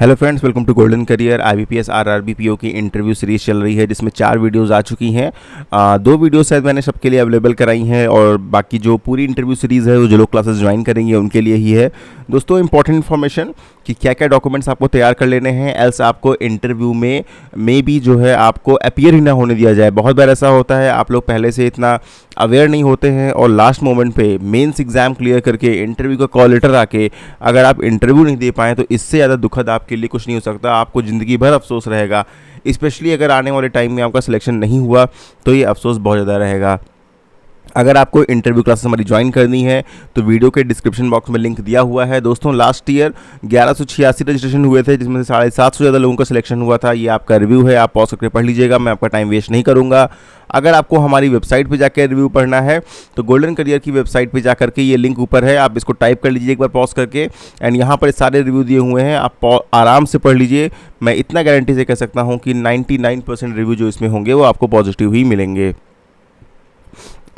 hello friends welcome to golden career I B P S R R B P O की interview series चल रही है जिसमें चार वीडियोस आ चुकी हैं दो वीडियोस शायद मैंने सबके लिए अवेलेबल कराई हैं और बाकी जो पूरी इंटरव्यू सीरीज़ है वो जो लोग क्लासेस ज्वाइन करेंगे उनके लिए ही है दोस्तों इंपॉर्टेंट इन्फॉर्मेशन कि क्या क्या डॉक्यूमेंट्स आपको तैयार कर लेने हैं एल्स आपको इंटरव्यू में मे भी जो है आपको अपियर ही ना होने दिया जाए बहुत बार ऐसा होता है आप लोग पहले से इतना अवेयर नहीं होते हैं और लास्ट मोमेंट पे मेंस एग्ज़ाम क्लियर करके इंटरव्यू का कॉल लेटर आके अगर आप इंटरव्यू नहीं दे पाएँ तो इससे ज़्यादा दुखद आपके लिए कुछ नहीं हो सकता आपको ज़िंदगी भर अफसोस रहेगा स्पेशली अगर आने वाले टाइम में आपका सिलेक्शन नहीं हुआ तो ये अफसोस बहुत ज़्यादा रहेगा अगर आपको इंटरव्यू क्लासेस हमारी ज्वाइन करनी है तो वीडियो के डिस्क्रिप्शन बॉक्स में लिंक दिया हुआ है दोस्तों लास्ट ईयर ग्यारह सौ छियासी रजिस्ट्रेशन हुए थे जिसमें से साढ़े सात सौ ज़्यादा लोगों का सिलेक्शन हुआ था ये आपका रिव्यू है आप पॉज करके पढ़ लीजिएगा मैं आपका टाइम वेस्ट नहीं करूँगा अगर आपको हमारी वेबसाइट पर जाकर रिव्यू पढ़ना है तो गोल्डन करियर की वेबसाइट पर जा करके ये लिंक ऊपर है आप इसको टाइप कर लीजिए एक बार पॉज करके एंड यहाँ पर सारे रिव्यू दिए हुए हैं आप आराम से पढ़ लीजिए मैं इतना गारंटी से कह सकता हूँ कि नाइन्टी रिव्यू जो इसमें होंगे वो आपको पॉजिटिव ही मिलेंगे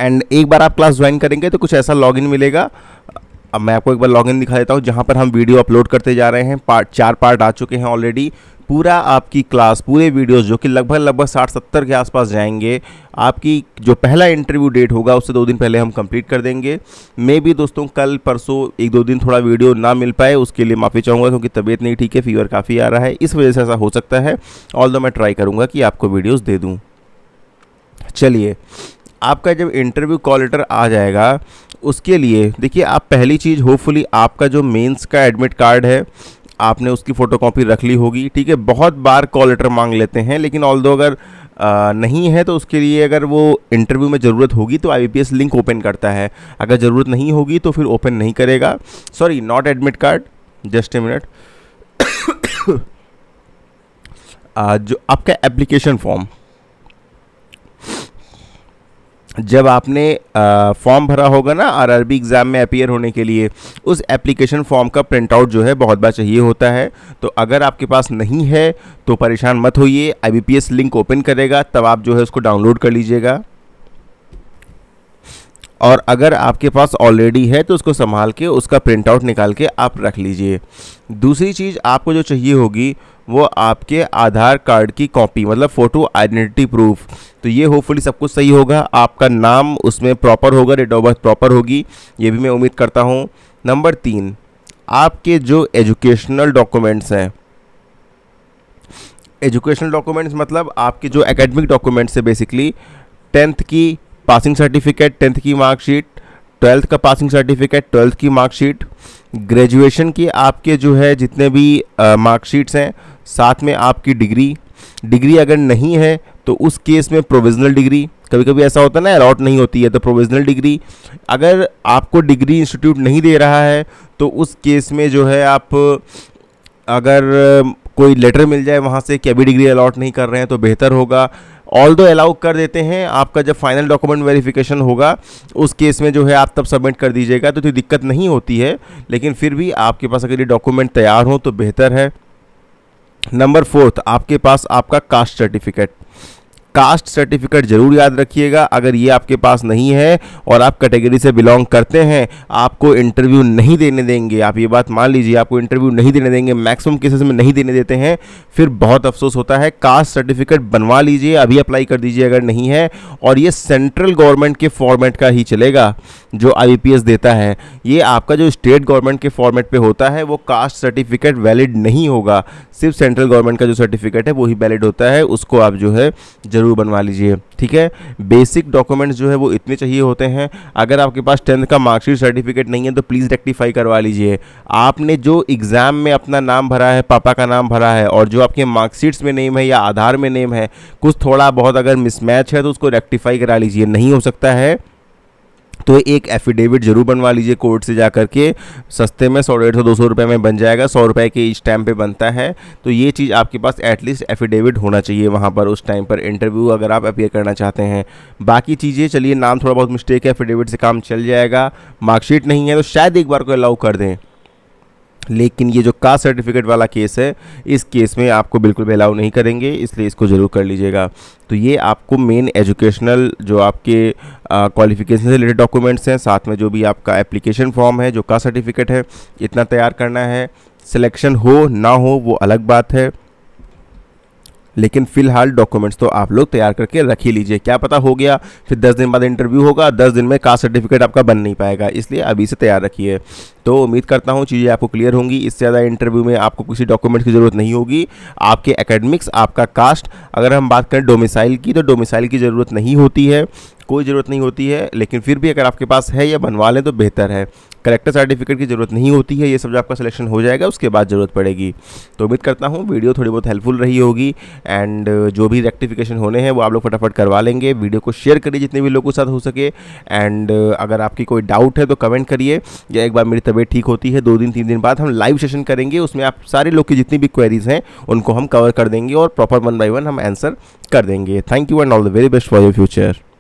एंड एक बार आप क्लास ज्वाइन करेंगे तो कुछ ऐसा लॉगिन मिलेगा अब मैं आपको एक बार लॉगिन दिखा देता हूँ जहाँ पर हम वीडियो अपलोड करते जा रहे हैं पार्ट चार पार्ट आ चुके हैं ऑलरेडी पूरा आपकी क्लास पूरे वीडियोस जो कि लगभग लगभग साठ सत्तर के आसपास जाएंगे आपकी जो पहला इंटरव्यू डेट होगा उससे दो दिन पहले हम कंप्लीट कर देंगे मे भी दोस्तों कल परसों एक दो दिन थोड़ा वीडियो ना मिल पाए उसके लिए माफ़ी चाहूँगा क्योंकि तबीयत नहीं ठीक है फीवर काफ़ी आ रहा है इस वजह से ऐसा हो सकता है ऑल मैं ट्राई करूँगा कि आपको वीडियोज़ दे दूँ चलिए आपका जब इंटरव्यू कॉल लेटर आ जाएगा उसके लिए देखिए आप पहली चीज़ होपफुली आपका जो मेंस का एडमिट कार्ड है आपने उसकी फ़ोटोकॉपी रख ली होगी ठीक है बहुत बार कॉल लेटर मांग लेते हैं लेकिन ऑल अगर आ, नहीं है तो उसके लिए अगर वो इंटरव्यू में ज़रूरत होगी तो आई लिंक ओपन करता है अगर ज़रूरत नहीं होगी तो फिर ओपन नहीं करेगा sorry not admit card just a minute जो आपका एप्लीकेशन फॉर्म जब आपने फॉर्म भरा होगा ना आरआरबी एग्ज़ाम में अपीयर होने के लिए उस एप्लीकेशन फॉर्म का प्रिंट आउट जो है बहुत बार चाहिए होता है तो अगर आपके पास नहीं है तो परेशान मत होइए आईबीपीएस लिंक ओपन करेगा तब आप जो है उसको डाउनलोड कर लीजिएगा और अगर आपके पास ऑलरेडी है तो उसको संभाल के उसका प्रिंट आउट निकाल के आप रख लीजिए दूसरी चीज़ आपको जो चाहिए होगी वो आपके आधार कार्ड की कॉपी मतलब फ़ोटो आइडेंटिटी प्रूफ तो ये होपफुली सब कुछ सही होगा आपका नाम उसमें प्रॉपर होगा डेट ऑफ बर्थ प्रॉपर होगी ये भी मैं उम्मीद करता हूँ नंबर तीन आपके जो एजुकेशनल डॉक्यूमेंट्स हैं एजुकेशनल डॉक्यूमेंट्स मतलब आपके जो एकेडमिक डॉक्यूमेंट्स है बेसिकली टेंथ की पासिंग सर्टिफिकेट टेंथ की मार्कशीट ट्वेल्थ का पासिंग सर्टिफिकेट ट्वेल्थ की मार्कशीट ग्रेजुएशन की आपके जो है जितने भी मार्कशीट्स हैं साथ में आपकी डिग्री डिग्री अगर नहीं है तो उस केस में प्रोविजनल डिग्री कभी कभी ऐसा होता है ना अलॉट नहीं होती है तो प्रोविजनल डिग्री अगर आपको डिग्री इंस्टीट्यूट नहीं दे रहा है तो उस केस में जो है आप अगर कोई लेटर मिल जाए वहाँ से कि अभी डिग्री अलॉट नहीं कर रहे हैं तो बेहतर होगा ऑल दो अलाउ कर देते हैं आपका जब फाइनल डॉक्यूमेंट वेरिफिकेशन होगा उस केस में जो है आप तब सबमिट कर दीजिएगा तो कोई दिक्कत नहीं होती है लेकिन फिर भी आपके पास अगर ये डॉक्यूमेंट तैयार हो तो बेहतर है नंबर फोर्थ आपके पास आपका कास्ट सर्टिफिकेट कास्ट सर्टिफिकेट ज़रूर याद रखिएगा अगर ये आपके पास नहीं है और आप कैटेगरी से बिलोंग करते हैं आपको इंटरव्यू नहीं देने देंगे आप ये बात मान लीजिए आपको इंटरव्यू नहीं देने देंगे मैक्सिमम केसेस में नहीं देने देते हैं फिर बहुत अफसोस होता है कास्ट सर्टिफिकेट बनवा लीजिए अभी अप्लाई कर दीजिए अगर नहीं है और ये सेंट्रल गवर्नमेंट के फॉर्मेट का ही चलेगा जो आई देता है ये आपका जो स्टेट गवर्नमेंट के फॉर्मेट पर होता है वो कास्ट सर्टिफिकेट वैलिड नहीं होगा सिर्फ सेंट्रल गवर्नमेंट का जो सर्टिफिकेट है वो ही वैलिड होता है उसको आप जो है जरूर ज़रूर बनवा लीजिए ठीक है बेसिक डॉक्यूमेंट्स जो है वो इतने चाहिए होते हैं अगर आपके पास टेंथ का मार्कशीट सर्टिफिकेट नहीं है तो प्लीज़ रेक्टिफाई करवा लीजिए आपने जो एग्ज़ाम में अपना नाम भरा है पापा का नाम भरा है और जो आपके मार्कशीट्स में नेम है या आधार में नेम है कुछ थोड़ा बहुत अगर मिसमैच है तो उसको रेक्टिफाई करा लीजिए नहीं हो सकता है तो एक एफिडेविट जरूर बनवा लीजिए कोर्ट से जा करके के सस्ते में सौ डेढ़ सौ दो सौ रुपये में बन जाएगा सौ रुपये के इस टाइम पे बनता है तो ये चीज़ आपके पास एटलीस्ट एफिडेविट होना चाहिए वहाँ पर उस टाइम पर इंटरव्यू अगर आप अपेयर करना चाहते हैं बाकी चीज़ें चलिए नाम थोड़ा बहुत मिस्टेक है एफिडेविट से काम चल जाएगा मार्कशीट नहीं है तो शायद एक बार को अलाउ कर दें लेकिन ये जो कास्ट सर्टिफिकेट वाला केस है इस केस में आपको बिल्कुल भी अलाउ नहीं करेंगे इसलिए इसको ज़रूर कर लीजिएगा तो ये आपको मेन एजुकेशनल जो आपके क्वालिफिकेशन से रिलेटेड डॉक्यूमेंट्स हैं साथ में जो भी आपका एप्लीकेशन फॉर्म है जो कास्ट सर्टिफिकेट है इतना तैयार करना है सिलेक्शन हो ना हो वो अलग बात है लेकिन फिलहाल डॉक्यूमेंट्स तो आप लोग तैयार करके रख ही लीजिए क्या पता हो गया फिर दस दिन बाद इंटरव्यू होगा दस दिन में कास्ट सर्टिफिकेट आपका बन नहीं पाएगा इसलिए अभी से तैयार रखिए तो उम्मीद करता हूँ चीज़ें आपको क्लियर होंगी इससे ज़्यादा इंटरव्यू में आपको किसी डॉक्यूमेंट की ज़रूरत नहीं होगी आपके एकेडमिक्स आपका कास्ट अगर हम बात करें डोमिसाइल की तो डोमिसाइल की ज़रूरत नहीं होती है कोई ज़रूरत नहीं होती है लेकिन फिर भी अगर आपके पास है या बनवा लें तो बेहतर है करेक्टर सर्टिफिकेट की ज़रूरत नहीं होती है ये सब जो आपका सिलेक्शन हो जाएगा उसके बाद ज़रूरत पड़ेगी तो उम्मीद करता हूँ वीडियो थोड़ी बहुत हेल्पफुल रही होगी एंड जो भी रेक्टिफिकेशन होने हैं वो आप लोग फटाफट करवा लेंगे वीडियो को शेयर करिए जितने भी लोगों के साथ हो सके एंड अगर आपकी कोई डाउट है तो कमेंट करिए या एक बार मेरी तबीयत ठीक होती है दो दिन तीन दिन बाद हम लाइव सेशन करेंगे उसमें आप सारे लोग की जितनी भी क्वेरीज हैं उनको हम कवर कर देंगे और प्रॉपर वन बाई वन हम आंसर कर देंगे thank you and all the very best for your future